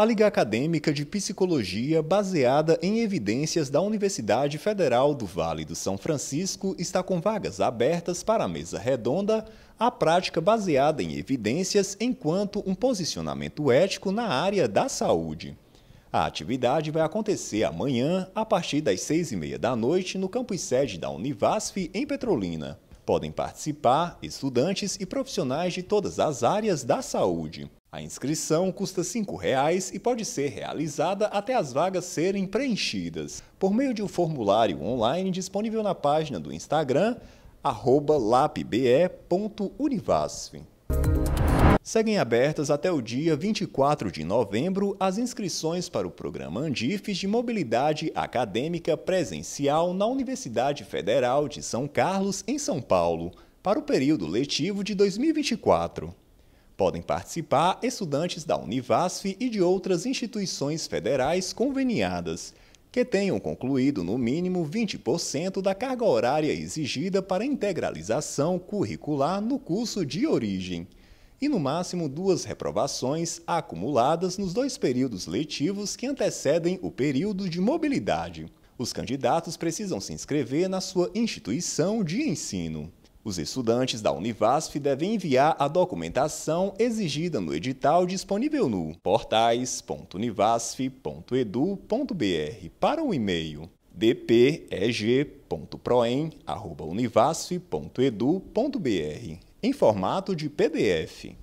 a Liga Acadêmica de Psicologia, baseada em evidências da Universidade Federal do Vale do São Francisco, está com vagas abertas para a mesa redonda, a prática baseada em evidências enquanto um posicionamento ético na área da saúde. A atividade vai acontecer amanhã, a partir das seis e meia da noite, no campus sede da Univasf, em Petrolina. Podem participar estudantes e profissionais de todas as áreas da saúde. A inscrição custa R$ 5,00 e pode ser realizada até as vagas serem preenchidas por meio de um formulário online disponível na página do Instagram lapbe.univasf. Seguem abertas até o dia 24 de novembro as inscrições para o programa Andifes de Mobilidade Acadêmica Presencial na Universidade Federal de São Carlos, em São Paulo, para o período letivo de 2024. Podem participar estudantes da Univasf e de outras instituições federais conveniadas, que tenham concluído no mínimo 20% da carga horária exigida para integralização curricular no curso de origem, e no máximo duas reprovações acumuladas nos dois períodos letivos que antecedem o período de mobilidade. Os candidatos precisam se inscrever na sua instituição de ensino. Os estudantes da Univasf devem enviar a documentação exigida no edital disponível no portais.univasf.edu.br para o e-mail dpeg.proem.univasf.edu.br em formato de PDF.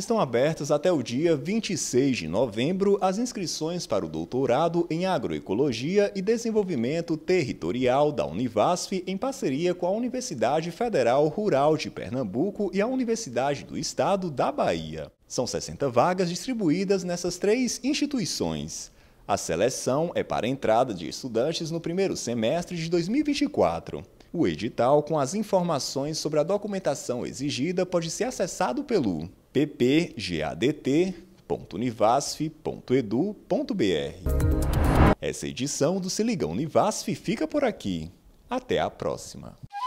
Estão abertas até o dia 26 de novembro as inscrições para o doutorado em Agroecologia e Desenvolvimento Territorial da Univasf em parceria com a Universidade Federal Rural de Pernambuco e a Universidade do Estado da Bahia. São 60 vagas distribuídas nessas três instituições. A seleção é para a entrada de estudantes no primeiro semestre de 2024. O edital com as informações sobre a documentação exigida pode ser acessado pelo ppgadt.univasf.edu.br. Essa edição do Se Ligam Univasf fica por aqui. Até a próxima!